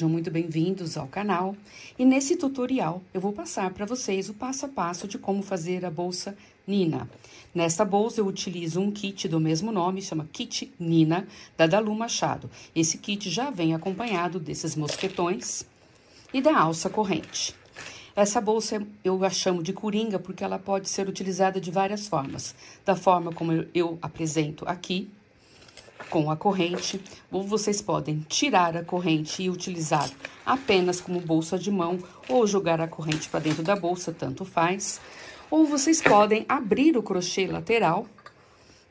Sejam muito bem-vindos ao canal e nesse tutorial eu vou passar para vocês o passo a passo de como fazer a bolsa Nina. Nesta bolsa eu utilizo um kit do mesmo nome, chama Kit Nina, da Dalu Machado. Esse kit já vem acompanhado desses mosquetões e da alça corrente. Essa bolsa eu a chamo de coringa porque ela pode ser utilizada de várias formas. Da forma como eu apresento aqui, com a corrente, ou vocês podem tirar a corrente e utilizar apenas como bolsa de mão, ou jogar a corrente para dentro da bolsa, tanto faz. Ou vocês podem abrir o crochê lateral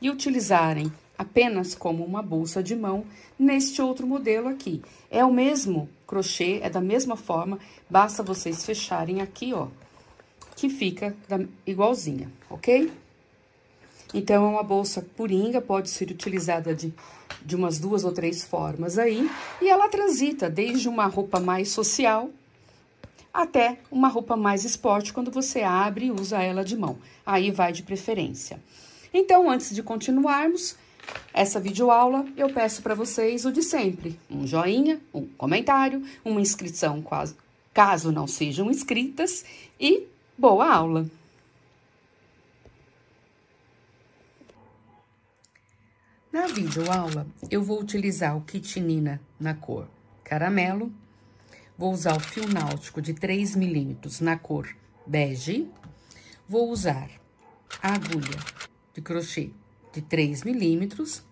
e utilizarem apenas como uma bolsa de mão neste outro modelo aqui. É o mesmo crochê, é da mesma forma, basta vocês fecharem aqui, ó, que fica da, igualzinha, ok? Então, é uma bolsa coringa, pode ser utilizada de, de umas duas ou três formas aí. E ela transita desde uma roupa mais social até uma roupa mais esporte, quando você abre e usa ela de mão. Aí vai de preferência. Então, antes de continuarmos essa videoaula, eu peço para vocês o de sempre. Um joinha, um comentário, uma inscrição caso não sejam inscritas e boa aula! Na videoaula, eu vou utilizar o kit Nina na cor caramelo, vou usar o fio náutico de 3 milímetros na cor bege, vou usar a agulha de crochê de 3 milímetros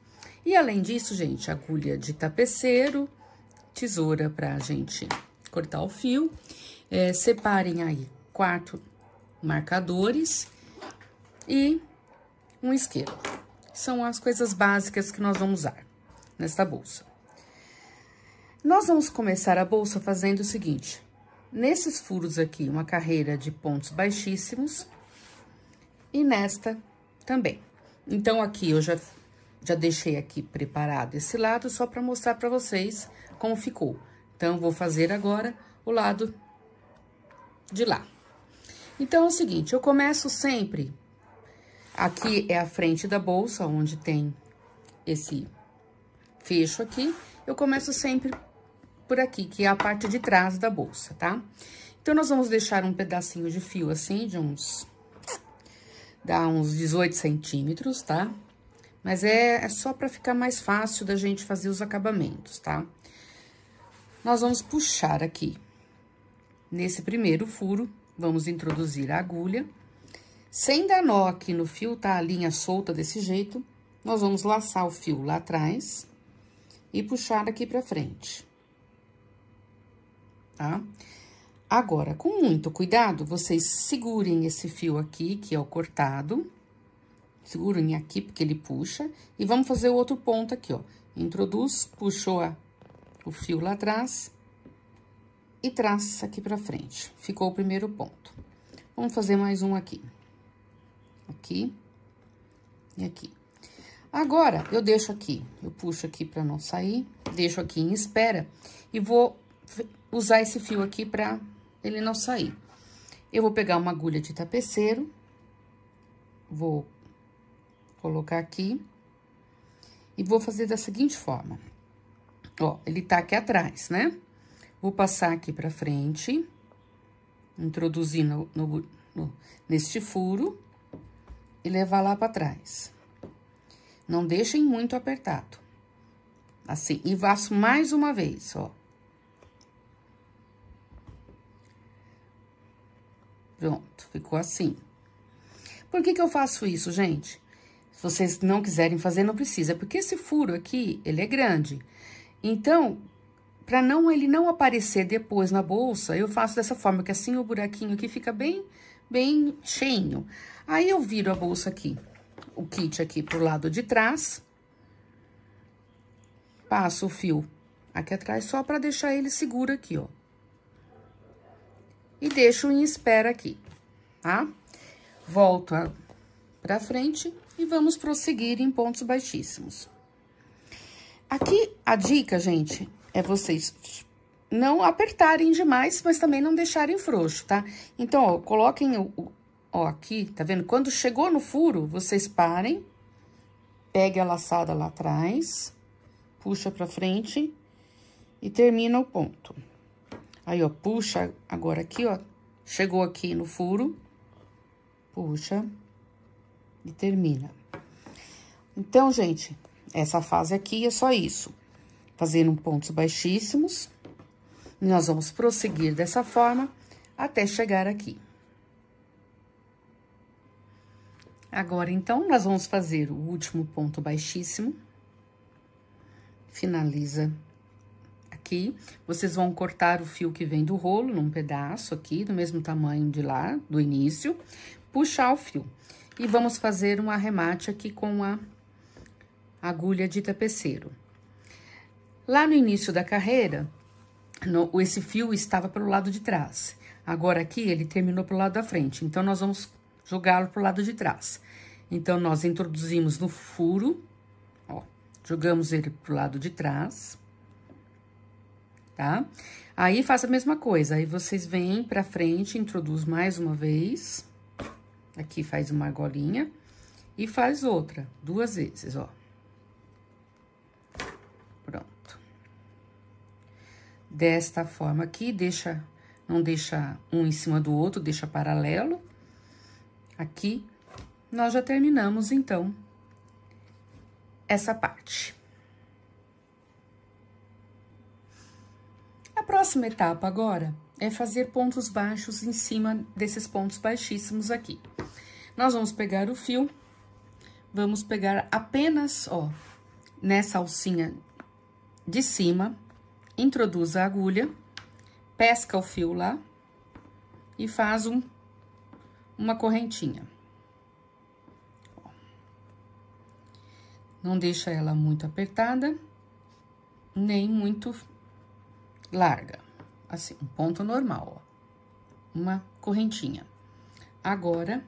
e além disso, gente, agulha de tapeceiro, tesoura pra gente cortar o fio, é, separem aí quatro marcadores e um isqueiro são as coisas básicas que nós vamos usar nesta bolsa. Nós vamos começar a bolsa fazendo o seguinte. Nesses furos aqui, uma carreira de pontos baixíssimos e nesta também. Então, aqui eu já, já deixei aqui preparado esse lado só para mostrar para vocês como ficou. Então, vou fazer agora o lado de lá. Então, é o seguinte, eu começo sempre Aqui é a frente da bolsa, onde tem esse fecho aqui. Eu começo sempre por aqui, que é a parte de trás da bolsa, tá? Então, nós vamos deixar um pedacinho de fio assim, de uns... Dá uns 18 centímetros, tá? Mas é, é só pra ficar mais fácil da gente fazer os acabamentos, tá? Nós vamos puxar aqui. Nesse primeiro furo, vamos introduzir a agulha sem dar nó aqui no fio, tá? A linha solta desse jeito, nós vamos laçar o fio lá atrás e puxar daqui pra frente, tá? Agora, com muito cuidado, vocês segurem esse fio aqui, que é o cortado. Segurem aqui, porque ele puxa. E vamos fazer o outro ponto aqui, ó. Introduz, puxou a, o fio lá atrás e traz aqui pra frente. Ficou o primeiro ponto. Vamos fazer mais um aqui. Aqui e aqui. Agora, eu deixo aqui, eu puxo aqui pra não sair, deixo aqui em espera e vou usar esse fio aqui pra ele não sair. Eu vou pegar uma agulha de tapeceiro, vou colocar aqui e vou fazer da seguinte forma. Ó, ele tá aqui atrás, né? Vou passar aqui pra frente, introduzir no, no neste furo e levar lá para trás. Não deixem muito apertado. Assim, e faço mais uma vez, ó. Pronto, ficou assim. Por que que eu faço isso, gente? Se vocês não quiserem fazer, não precisa, porque esse furo aqui, ele é grande. Então, para não ele não aparecer depois na bolsa, eu faço dessa forma, que assim o buraquinho aqui fica bem, bem cheinho. Aí, eu viro a bolsa aqui, o kit aqui pro lado de trás. Passo o fio aqui atrás, só pra deixar ele seguro aqui, ó. E deixo em espera aqui, tá? Volto a, pra frente e vamos prosseguir em pontos baixíssimos. Aqui, a dica, gente, é vocês não apertarem demais, mas também não deixarem frouxo, tá? Então, ó, coloquem o, o, Ó, aqui, tá vendo? Quando chegou no furo, vocês parem, pegue a laçada lá atrás, puxa pra frente e termina o ponto. Aí, ó, puxa agora aqui, ó, chegou aqui no furo, puxa e termina. Então, gente, essa fase aqui é só isso. Fazendo pontos baixíssimos, nós vamos prosseguir dessa forma até chegar aqui. Agora, então, nós vamos fazer o último ponto baixíssimo. Finaliza aqui. Vocês vão cortar o fio que vem do rolo num pedaço aqui, do mesmo tamanho de lá, do início. Puxar o fio. E vamos fazer um arremate aqui com a agulha de tapeceiro. Lá no início da carreira, no, esse fio estava pelo lado de trás. Agora, aqui, ele terminou pelo lado da frente. Então, nós vamos jogá-lo pro lado de trás. Então, nós introduzimos no furo, ó, jogamos ele pro lado de trás, tá? Aí, faz a mesma coisa, aí vocês vêm para frente, introduz mais uma vez, aqui faz uma argolinha e faz outra, duas vezes, ó. Pronto. Desta forma aqui, deixa, não deixa um em cima do outro, deixa paralelo. Aqui, nós já terminamos, então, essa parte. A próxima etapa agora é fazer pontos baixos em cima desses pontos baixíssimos aqui. Nós vamos pegar o fio, vamos pegar apenas, ó, nessa alcinha de cima, introduz a agulha, pesca o fio lá e faz um uma correntinha. Não deixa ela muito apertada, nem muito larga. Assim, um ponto normal, ó. Uma correntinha. Agora,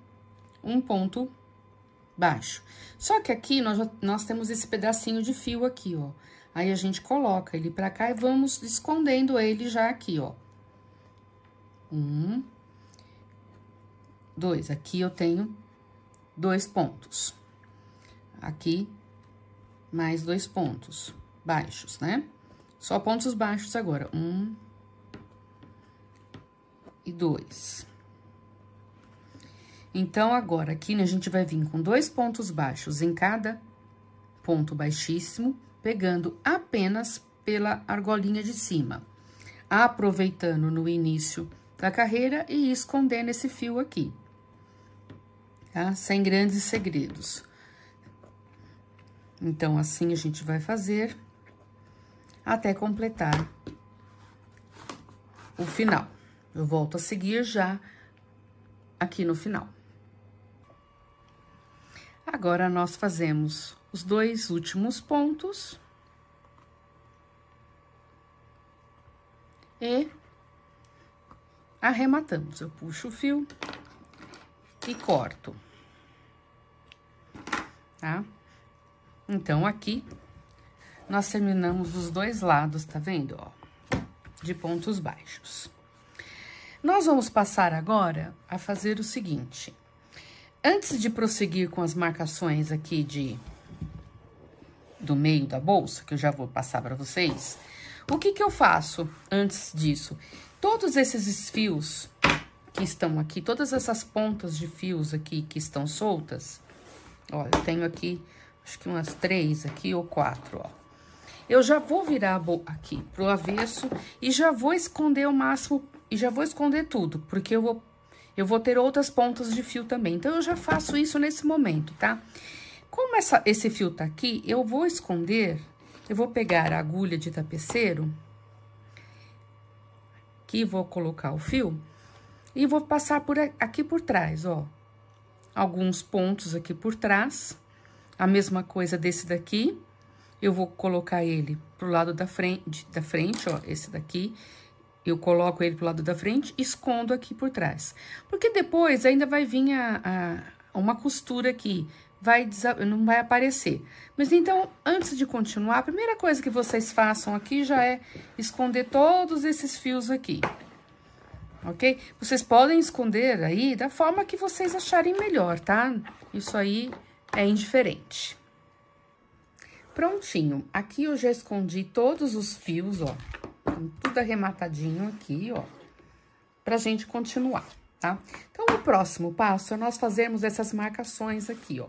um ponto baixo. Só que aqui nós, nós temos esse pedacinho de fio aqui, ó. Aí a gente coloca ele pra cá e vamos escondendo ele já aqui, ó. Um, dois. Aqui eu tenho dois pontos. Aqui, mais dois pontos baixos, né? Só pontos baixos agora. Um e dois. Então, agora, aqui, né, a gente vai vir com dois pontos baixos em cada ponto baixíssimo, pegando apenas pela argolinha de cima, aproveitando no início da carreira e escondendo esse fio aqui tá? Sem grandes segredos. Então, assim a gente vai fazer até completar o final. Eu volto a seguir já aqui no final. Agora, nós fazemos os dois últimos pontos. E arrematamos. Eu puxo o fio e corto. Tá? Então, aqui, nós terminamos os dois lados, tá vendo, ó? De pontos baixos. Nós vamos passar agora a fazer o seguinte. Antes de prosseguir com as marcações aqui de do meio da bolsa, que eu já vou passar para vocês, o que que eu faço antes disso? Todos esses fios que estão aqui, todas essas pontas de fios aqui que estão soltas, ó, eu tenho aqui, acho que umas três aqui ou quatro, ó. Eu já vou virar aqui pro avesso e já vou esconder o máximo, e já vou esconder tudo, porque eu vou, eu vou ter outras pontas de fio também. Então, eu já faço isso nesse momento, tá? Como essa, esse fio tá aqui, eu vou esconder, eu vou pegar a agulha de tapeceiro, que vou colocar o fio, e vou passar por aqui por trás, ó. Alguns pontos aqui por trás. A mesma coisa desse daqui. Eu vou colocar ele pro lado da frente, da frente, ó, esse daqui. Eu coloco ele pro lado da frente escondo aqui por trás. Porque depois ainda vai vir a, a uma costura aqui, vai não vai aparecer. Mas então, antes de continuar, a primeira coisa que vocês façam aqui já é esconder todos esses fios aqui ok? Vocês podem esconder aí da forma que vocês acharem melhor, tá? Isso aí é indiferente. Prontinho. Aqui eu já escondi todos os fios, ó. Tudo arrematadinho aqui, ó. Pra gente continuar, tá? Então, o próximo passo é nós fazermos essas marcações aqui, ó.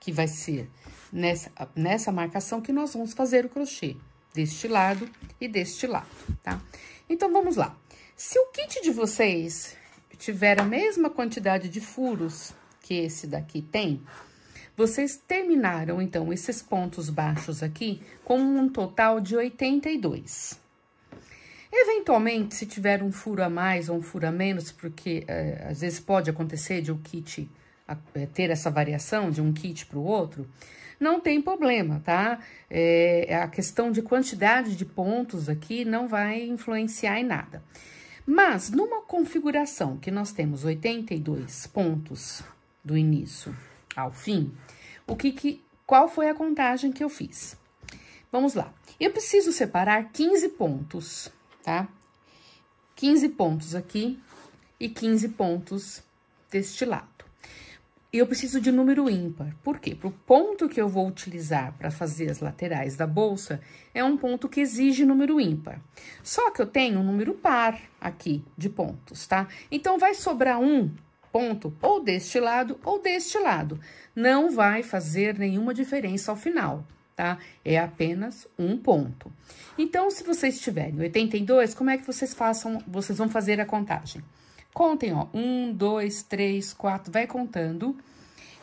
Que vai ser nessa, nessa marcação que nós vamos fazer o crochê. Deste lado e deste lado, tá? Então, vamos lá. Se o kit de vocês tiver a mesma quantidade de furos que esse daqui tem, vocês terminaram, então, esses pontos baixos aqui com um total de 82. Eventualmente, se tiver um furo a mais ou um furo a menos, porque é, às vezes pode acontecer de o um kit é, ter essa variação de um kit para o outro, não tem problema, tá? É, a questão de quantidade de pontos aqui não vai influenciar em nada. Mas numa configuração que nós temos 82 pontos do início ao fim, o que, que qual foi a contagem que eu fiz? Vamos lá. Eu preciso separar 15 pontos, tá? 15 pontos aqui e 15 pontos deste lado eu preciso de número ímpar. Por quê? Porque o ponto que eu vou utilizar para fazer as laterais da bolsa é um ponto que exige número ímpar. Só que eu tenho um número par aqui de pontos, tá? Então, vai sobrar um ponto ou deste lado ou deste lado. Não vai fazer nenhuma diferença ao final, tá? É apenas um ponto. Então, se vocês tiverem 82, como é que vocês façam, vocês vão fazer a contagem? Contem, ó. Um, dois, três, quatro, vai contando.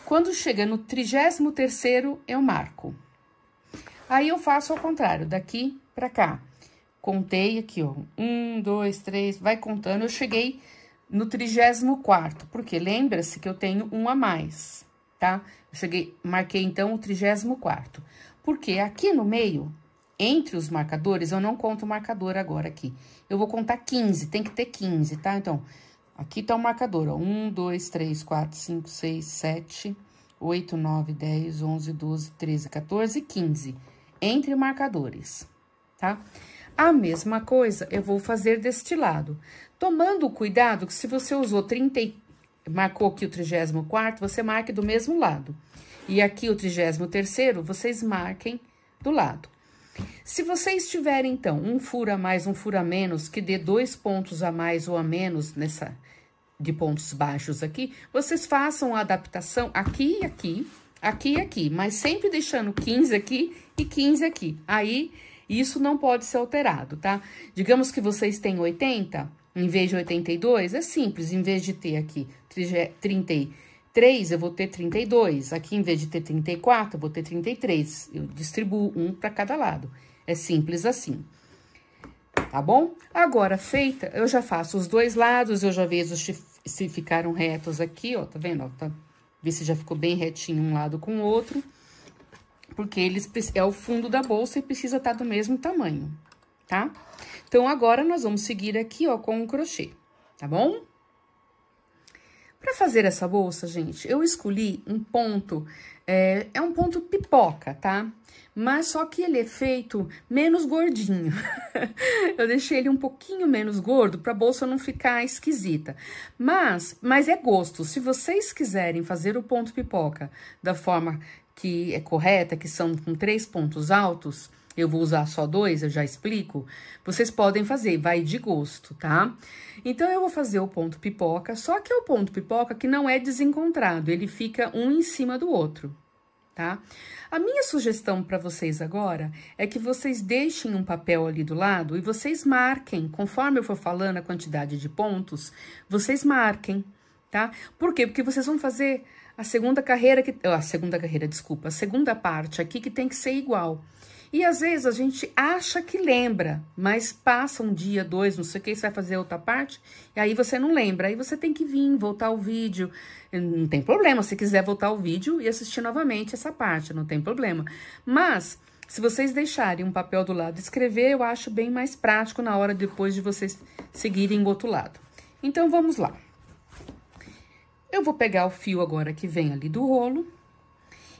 Quando chega no trigésimo terceiro, eu marco. Aí, eu faço ao contrário, daqui pra cá. Contei aqui, ó. Um, dois, três, vai contando. Eu cheguei no trigésimo quarto, porque lembra-se que eu tenho um a mais, tá? Eu cheguei, marquei, então, o trigésimo quarto. Porque aqui no meio, entre os marcadores, eu não conto o marcador agora aqui. Eu vou contar 15, tem que ter 15, tá? Então, Aqui tá o marcador, ó. 1, 2, 3, 4, 5, 6, 7, 8, 9, 10, 11, 12, 13, 14 15. Entre marcadores, tá? A mesma coisa eu vou fazer deste lado. Tomando cuidado que se você usou 30, marcou aqui o 34 você marque do mesmo lado. E aqui o 33 vocês marquem do lado. Se vocês tiverem, então, um furo a mais, um furo a menos, que dê dois pontos a mais ou a menos nessa de pontos baixos aqui, vocês façam a adaptação aqui e aqui, aqui e aqui, mas sempre deixando 15 aqui e 15 aqui. Aí, isso não pode ser alterado, tá? Digamos que vocês têm 80, em vez de 82, é simples, em vez de ter aqui 32, 3, eu vou ter 32. Aqui, em vez de ter 34, eu vou ter 33. Eu distribuo um para cada lado. É simples assim. Tá bom? Agora, feita, eu já faço os dois lados, eu já vejo se ficaram retos aqui, ó. Tá vendo? Ó, tá, vê se já ficou bem retinho um lado com o outro. Porque eles é o fundo da bolsa e precisa estar tá do mesmo tamanho, tá? Então, agora, nós vamos seguir aqui, ó, com o crochê, tá bom? Para fazer essa bolsa, gente, eu escolhi um ponto, é, é, um ponto pipoca, tá? Mas só que ele é feito menos gordinho. eu deixei ele um pouquinho menos gordo para a bolsa não ficar esquisita. Mas, mas é gosto. Se vocês quiserem fazer o ponto pipoca da forma que é correta, que são com três pontos altos, eu vou usar só dois, eu já explico. Vocês podem fazer, vai de gosto, tá? Então, eu vou fazer o ponto pipoca, só que é o ponto pipoca que não é desencontrado, ele fica um em cima do outro, tá? A minha sugestão para vocês agora é que vocês deixem um papel ali do lado e vocês marquem, conforme eu for falando a quantidade de pontos, vocês marquem, tá? Por quê? Porque vocês vão fazer a segunda carreira que a segunda carreira, desculpa, a segunda parte aqui que tem que ser igual. E às vezes a gente acha que lembra, mas passa um dia, dois, não sei o que, você vai fazer outra parte, e aí você não lembra. Aí você tem que vir, voltar o vídeo. Não tem problema, se quiser voltar o vídeo e assistir novamente essa parte, não tem problema. Mas se vocês deixarem um papel do lado escrever, eu acho bem mais prático na hora depois de vocês seguirem o outro lado. Então, vamos lá. Eu vou pegar o fio agora que vem ali do rolo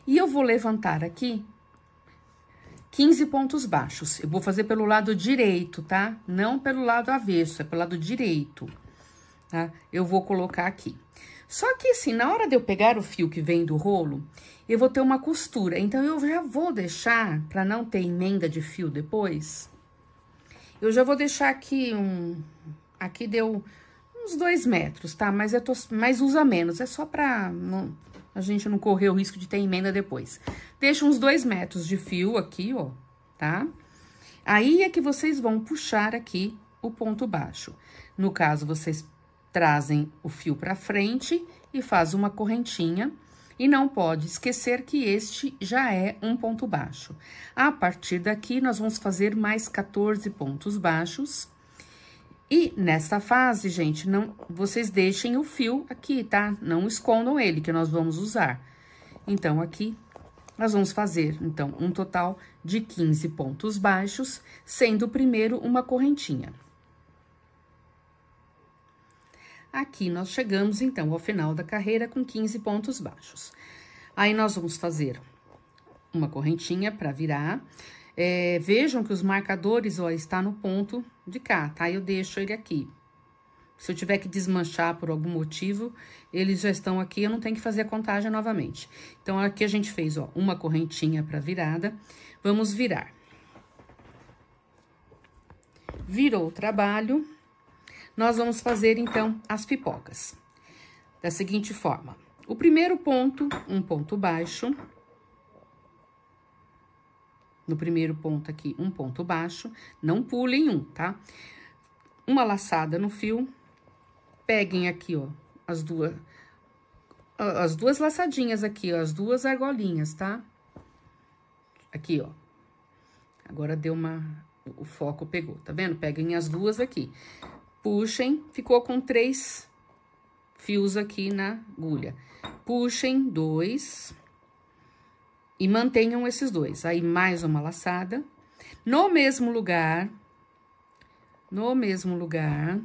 e eu vou levantar aqui 15 pontos baixos. Eu vou fazer pelo lado direito, tá? Não pelo lado avesso, é pelo lado direito, tá? Eu vou colocar aqui. Só que, assim, na hora de eu pegar o fio que vem do rolo, eu vou ter uma costura. Então, eu já vou deixar, para não ter emenda de fio depois, eu já vou deixar aqui um... Aqui deu uns dois metros, tá? Mas, eu tô, mas usa menos, é só pra... Não, a gente não correr o risco de ter emenda depois. Deixa uns dois metros de fio aqui, ó, tá? Aí é que vocês vão puxar aqui o ponto baixo. No caso, vocês trazem o fio para frente e faz uma correntinha. E não pode esquecer que este já é um ponto baixo. A partir daqui, nós vamos fazer mais 14 pontos baixos e nesta fase, gente, não vocês deixem o fio aqui, tá? Não escondam ele, que nós vamos usar. Então, aqui, nós vamos fazer, então, um total de 15 pontos baixos, sendo o primeiro uma correntinha. Aqui, nós chegamos, então, ao final da carreira com 15 pontos baixos. Aí, nós vamos fazer uma correntinha para virar. É, vejam que os marcadores, ó, está no ponto de cá, tá? Eu deixo ele aqui. Se eu tiver que desmanchar por algum motivo, eles já estão aqui, eu não tenho que fazer a contagem novamente. Então, aqui a gente fez, ó, uma correntinha para virada. Vamos virar. Virou o trabalho, nós vamos fazer, então, as pipocas. Da seguinte forma, o primeiro ponto, um ponto baixo, no primeiro ponto aqui, um ponto baixo, não pulem um, tá? Uma laçada no fio, peguem aqui, ó, as duas, as duas laçadinhas aqui, ó, as duas argolinhas, tá? Aqui, ó. Agora deu uma, o foco pegou, tá vendo? Peguem as duas aqui, puxem, ficou com três fios aqui na agulha. Puxem dois, e mantenham esses dois. Aí, mais uma laçada. No mesmo lugar. No mesmo lugar.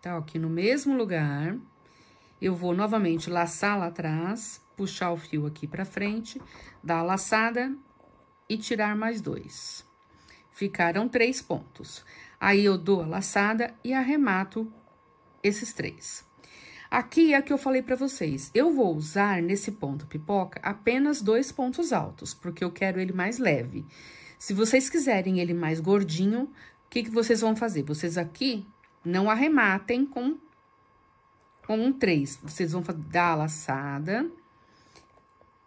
Tá, aqui no mesmo lugar. Eu vou novamente laçar lá atrás, puxar o fio aqui pra frente, dar a laçada e tirar mais dois. Ficaram três pontos. Aí, eu dou a laçada e arremato esses três. Aqui é o que eu falei para vocês. Eu vou usar nesse ponto pipoca apenas dois pontos altos, porque eu quero ele mais leve. Se vocês quiserem ele mais gordinho, o que, que vocês vão fazer? Vocês aqui não arrematem com, com um três. Vocês vão dar a laçada,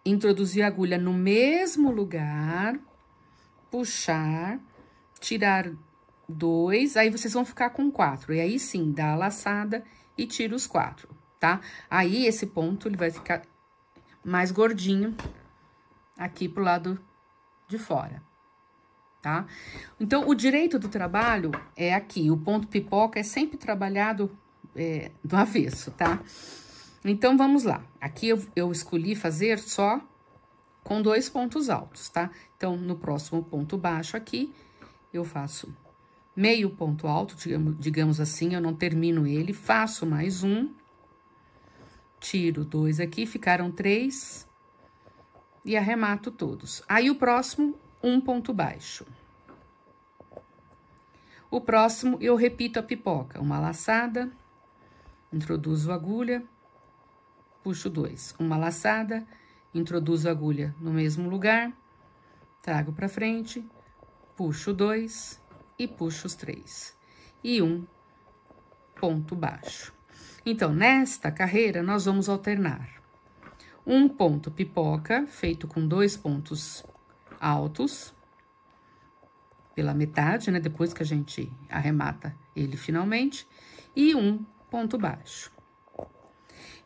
introduzir a agulha no mesmo lugar, puxar, tirar dois, aí vocês vão ficar com quatro. E aí sim, dá a laçada e tira os quatro tá? Aí, esse ponto, ele vai ficar mais gordinho aqui pro lado de fora, tá? Então, o direito do trabalho é aqui. O ponto pipoca é sempre trabalhado é, do avesso, tá? Então, vamos lá. Aqui eu, eu escolhi fazer só com dois pontos altos, tá? Então, no próximo ponto baixo aqui, eu faço meio ponto alto, digamos, digamos assim, eu não termino ele, faço mais um tiro dois aqui, ficaram três e arremato todos. Aí o próximo, um ponto baixo. O próximo, eu repito a pipoca, uma laçada, introduzo agulha, puxo dois. Uma laçada, introduzo agulha no mesmo lugar, trago para frente, puxo dois e puxo os três. E um ponto baixo. Então, nesta carreira, nós vamos alternar um ponto pipoca, feito com dois pontos altos, pela metade, né? Depois que a gente arremata ele finalmente, e um ponto baixo.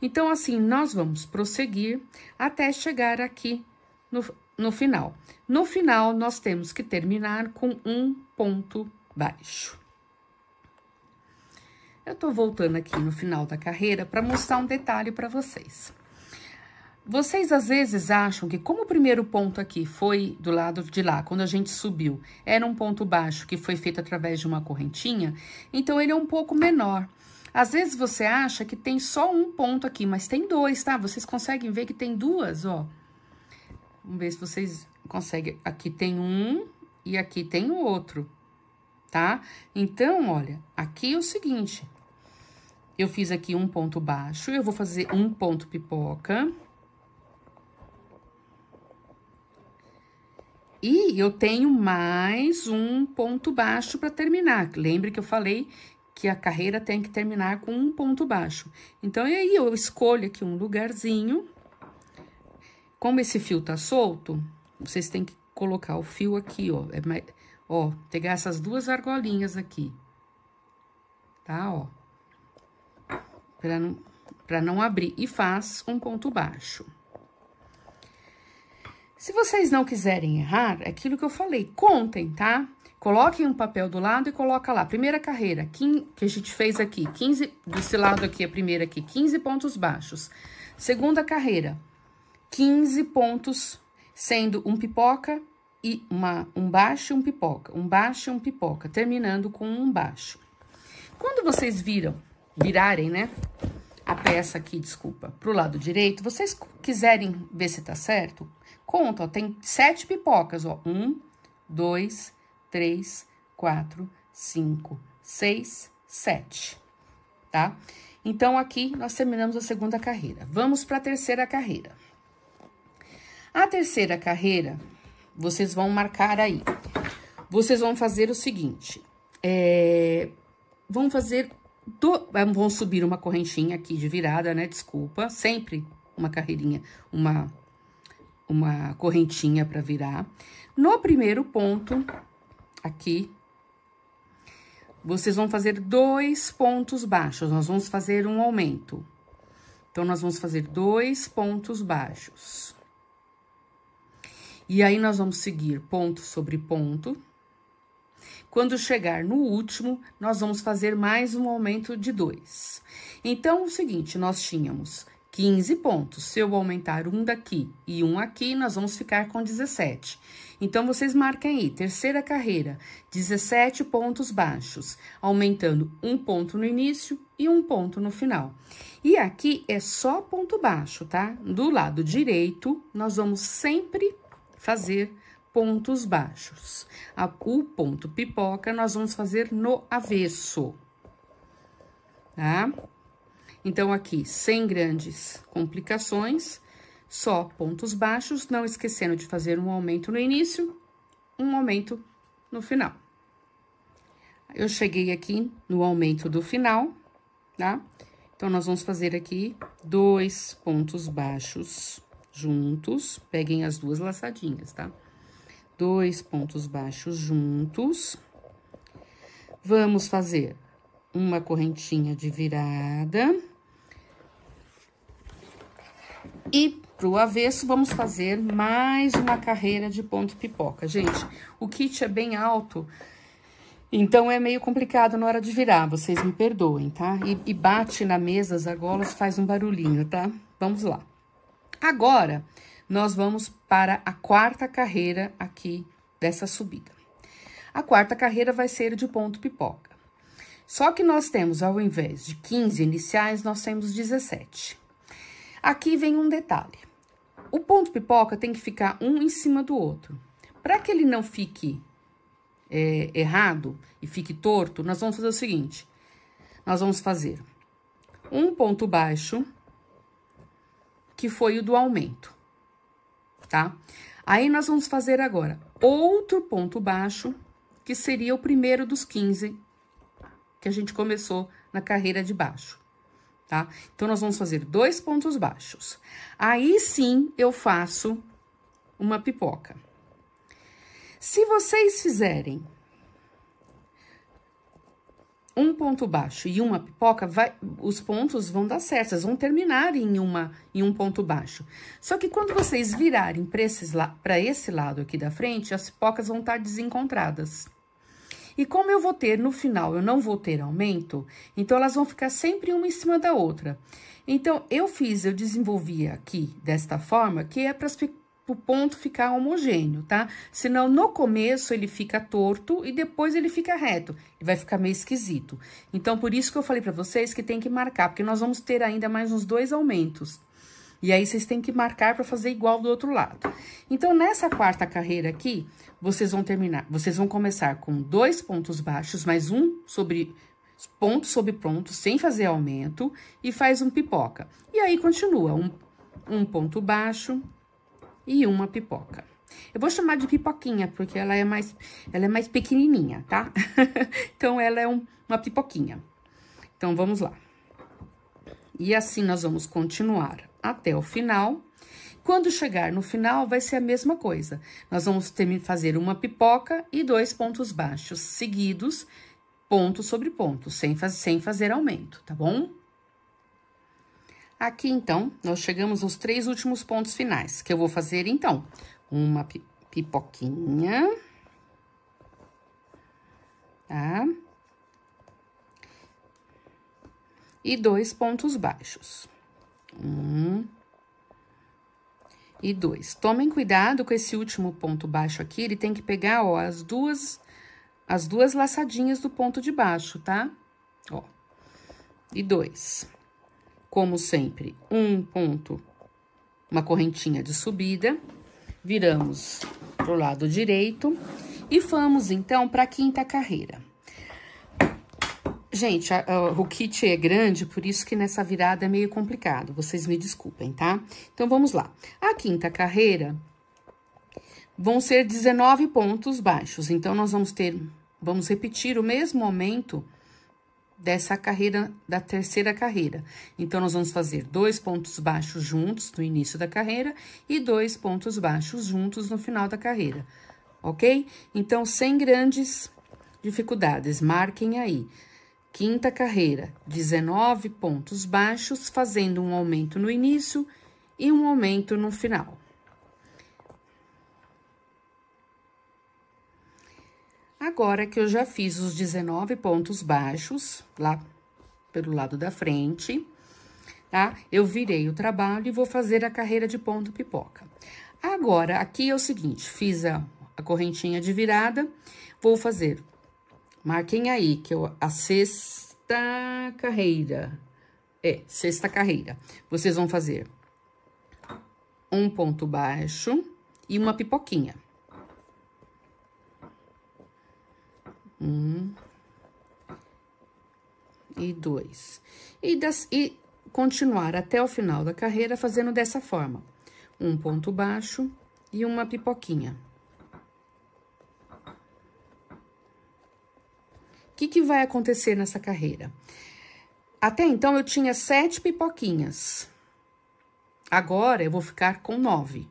Então, assim, nós vamos prosseguir até chegar aqui no, no final. No final, nós temos que terminar com um ponto baixo. Eu tô voltando aqui no final da carreira para mostrar um detalhe para vocês. Vocês às vezes acham que como o primeiro ponto aqui foi do lado de lá, quando a gente subiu, era um ponto baixo que foi feito através de uma correntinha, então ele é um pouco menor. Às vezes você acha que tem só um ponto aqui, mas tem dois, tá? Vocês conseguem ver que tem duas, ó. Vamos ver se vocês conseguem. Aqui tem um e aqui tem o outro, tá? Então, olha, aqui é o seguinte, eu fiz aqui um ponto baixo, eu vou fazer um ponto pipoca. E eu tenho mais um ponto baixo para terminar. Lembre que eu falei que a carreira tem que terminar com um ponto baixo. Então, e aí eu escolho aqui um lugarzinho. Como esse fio tá solto, vocês têm que colocar o fio aqui, ó. É ó, pegar essas duas argolinhas aqui. Tá, ó para não, pra não abrir, e faz um ponto baixo. Se vocês não quiserem errar, é aquilo que eu falei, contem, tá? Coloquem um papel do lado e coloca lá, primeira carreira, que a gente fez aqui, 15, desse lado aqui, a primeira aqui, 15 pontos baixos. Segunda carreira, 15 pontos, sendo um pipoca e uma, um baixo e um pipoca, um baixo e um pipoca, terminando com um baixo. Quando vocês viram virarem, né? A peça aqui, desculpa, pro lado direito, vocês quiserem ver se tá certo, conta, ó, tem sete pipocas, ó. Um, dois, três, quatro, cinco, seis, sete, tá? Então, aqui nós terminamos a segunda carreira. Vamos para a terceira carreira. A terceira carreira, vocês vão marcar aí. Vocês vão fazer o seguinte, é, vão fazer do, vão subir uma correntinha aqui de virada, né? Desculpa, sempre uma carreirinha, uma, uma correntinha para virar. No primeiro ponto, aqui, vocês vão fazer dois pontos baixos, nós vamos fazer um aumento. Então, nós vamos fazer dois pontos baixos. E aí, nós vamos seguir ponto sobre ponto, quando chegar no último, nós vamos fazer mais um aumento de 2. Então, o seguinte, nós tínhamos 15 pontos. Se eu aumentar um daqui e um aqui, nós vamos ficar com 17. Então, vocês marquem aí, terceira carreira, 17 pontos baixos, aumentando um ponto no início e um ponto no final. E aqui é só ponto baixo, tá? Do lado direito, nós vamos sempre fazer pontos baixos. A, o ponto pipoca nós vamos fazer no avesso, tá? Então, aqui, sem grandes complicações, só pontos baixos, não esquecendo de fazer um aumento no início, um aumento no final. Eu cheguei aqui no aumento do final, tá? Então, nós vamos fazer aqui dois pontos baixos juntos, peguem as duas laçadinhas, tá? Tá? dois pontos baixos juntos. Vamos fazer uma correntinha de virada. E pro avesso, vamos fazer mais uma carreira de ponto pipoca. Gente, o kit é bem alto, então é meio complicado na hora de virar, vocês me perdoem, tá? E, e bate na mesa as argolas, faz um barulhinho, tá? Vamos lá. Agora, nós vamos para a quarta carreira aqui dessa subida. A quarta carreira vai ser de ponto pipoca. Só que nós temos, ao invés de 15 iniciais, nós temos 17. Aqui vem um detalhe. O ponto pipoca tem que ficar um em cima do outro. Para que ele não fique é, errado e fique torto, nós vamos fazer o seguinte. Nós vamos fazer um ponto baixo, que foi o do aumento tá? Aí nós vamos fazer agora outro ponto baixo, que seria o primeiro dos 15 que a gente começou na carreira de baixo, tá? Então, nós vamos fazer dois pontos baixos. Aí sim eu faço uma pipoca. Se vocês fizerem um ponto baixo e uma pipoca, vai, os pontos vão dar certos, vão terminar em, uma, em um ponto baixo. Só que quando vocês virarem para esse lado aqui da frente, as pipocas vão estar desencontradas. E como eu vou ter no final, eu não vou ter aumento, então elas vão ficar sempre uma em cima da outra. Então, eu fiz, eu desenvolvi aqui desta forma, que é para as o ponto ficar homogêneo, tá? Senão, no começo, ele fica torto e depois ele fica reto. E vai ficar meio esquisito. Então, por isso que eu falei pra vocês que tem que marcar, porque nós vamos ter ainda mais uns dois aumentos. E aí, vocês têm que marcar pra fazer igual do outro lado. Então, nessa quarta carreira aqui, vocês vão terminar... Vocês vão começar com dois pontos baixos, mais um sobre ponto sobre ponto, sem fazer aumento, e faz um pipoca. E aí, continua um, um ponto baixo, e uma pipoca. Eu vou chamar de pipoquinha, porque ela é mais, ela é mais pequenininha, tá? então, ela é um, uma pipoquinha. Então, vamos lá. E assim, nós vamos continuar até o final. Quando chegar no final, vai ser a mesma coisa. Nós vamos ter, fazer uma pipoca e dois pontos baixos seguidos, ponto sobre ponto, sem, faz, sem fazer aumento, tá bom? Aqui, então, nós chegamos aos três últimos pontos finais, que eu vou fazer, então, uma pipoquinha, tá? E dois pontos baixos. Um e dois. Tomem cuidado com esse último ponto baixo aqui, ele tem que pegar, ó, as duas, as duas laçadinhas do ponto de baixo, tá? Ó, e dois como sempre, um ponto, uma correntinha de subida, viramos pro lado direito e vamos então para a quinta carreira. Gente, a, a, o kit é grande, por isso que nessa virada é meio complicado, vocês me desculpem, tá? Então, vamos lá. A quinta carreira vão ser 19 pontos baixos, então, nós vamos ter, vamos repetir o mesmo momento dessa carreira, da terceira carreira. Então, nós vamos fazer dois pontos baixos juntos no início da carreira e dois pontos baixos juntos no final da carreira, ok? Então, sem grandes dificuldades, marquem aí. Quinta carreira, 19 pontos baixos, fazendo um aumento no início e um aumento no final. Agora que eu já fiz os 19 pontos baixos, lá pelo lado da frente, tá? Eu virei o trabalho e vou fazer a carreira de ponto pipoca. Agora, aqui é o seguinte, fiz a, a correntinha de virada, vou fazer, marquem aí, que eu, a sexta carreira, é, sexta carreira, vocês vão fazer um ponto baixo e uma pipoquinha. Um. E dois. E, das, e continuar até o final da carreira fazendo dessa forma. Um ponto baixo e uma pipoquinha. O que, que vai acontecer nessa carreira? Até então, eu tinha sete pipoquinhas. Agora, eu vou ficar com nove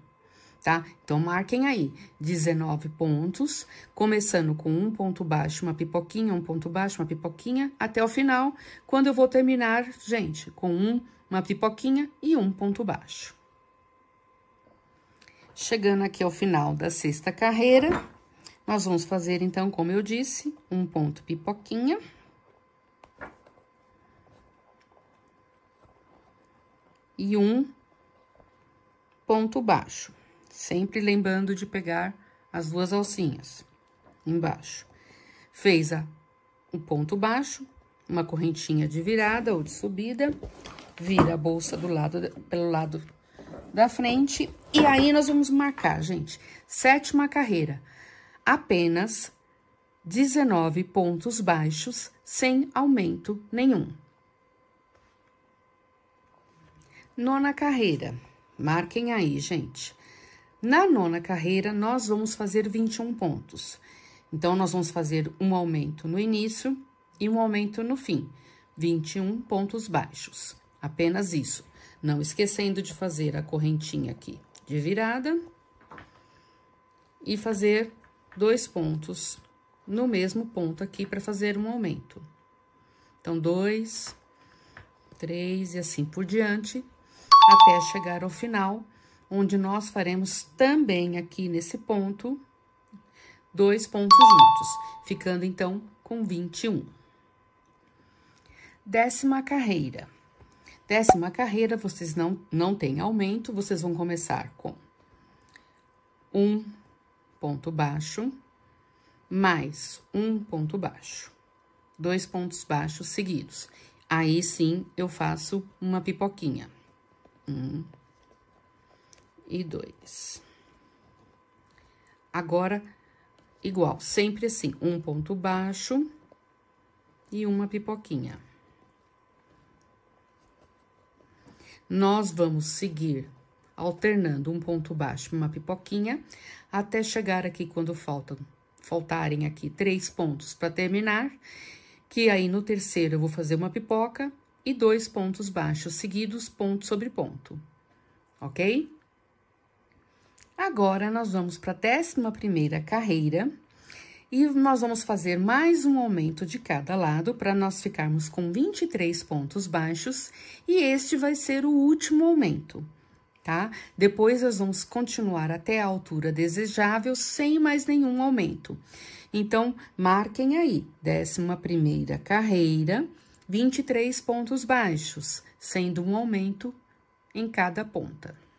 tá? Então, marquem aí, 19 pontos, começando com um ponto baixo, uma pipoquinha, um ponto baixo, uma pipoquinha, até o final, quando eu vou terminar, gente, com um, uma pipoquinha e um ponto baixo. Chegando aqui ao final da sexta carreira, nós vamos fazer, então, como eu disse, um ponto pipoquinha... E um ponto baixo sempre lembrando de pegar as duas alcinhas embaixo. Fez a, um ponto baixo, uma correntinha de virada ou de subida, vira a bolsa do lado, pelo lado da frente, e aí nós vamos marcar, gente, sétima carreira, apenas 19 pontos baixos, sem aumento nenhum. Nona carreira, marquem aí, gente. Na nona carreira, nós vamos fazer 21 pontos. Então, nós vamos fazer um aumento no início e um aumento no fim, 21 pontos baixos. Apenas isso. Não esquecendo de fazer a correntinha aqui de virada e fazer dois pontos no mesmo ponto aqui para fazer um aumento. Então, dois, três e assim por diante, até chegar ao final, onde nós faremos também aqui nesse ponto dois pontos juntos, ficando então com 21. Décima carreira. Décima carreira, vocês não, não têm aumento, vocês vão começar com um ponto baixo, mais um ponto baixo, dois pontos baixos seguidos. Aí sim eu faço uma pipoquinha. Um, e dois. Agora, igual, sempre assim, um ponto baixo e uma pipoquinha. Nós vamos seguir alternando um ponto baixo, uma pipoquinha, até chegar aqui quando faltam, faltarem aqui três pontos para terminar, que aí no terceiro eu vou fazer uma pipoca e dois pontos baixos seguidos, ponto sobre ponto, ok? Agora, nós vamos para a décima primeira carreira e nós vamos fazer mais um aumento de cada lado para nós ficarmos com 23 pontos baixos e este vai ser o último aumento, tá? Depois nós vamos continuar até a altura desejável sem mais nenhum aumento. Então, marquem aí, décima primeira carreira, 23 pontos baixos, sendo um aumento em cada ponta.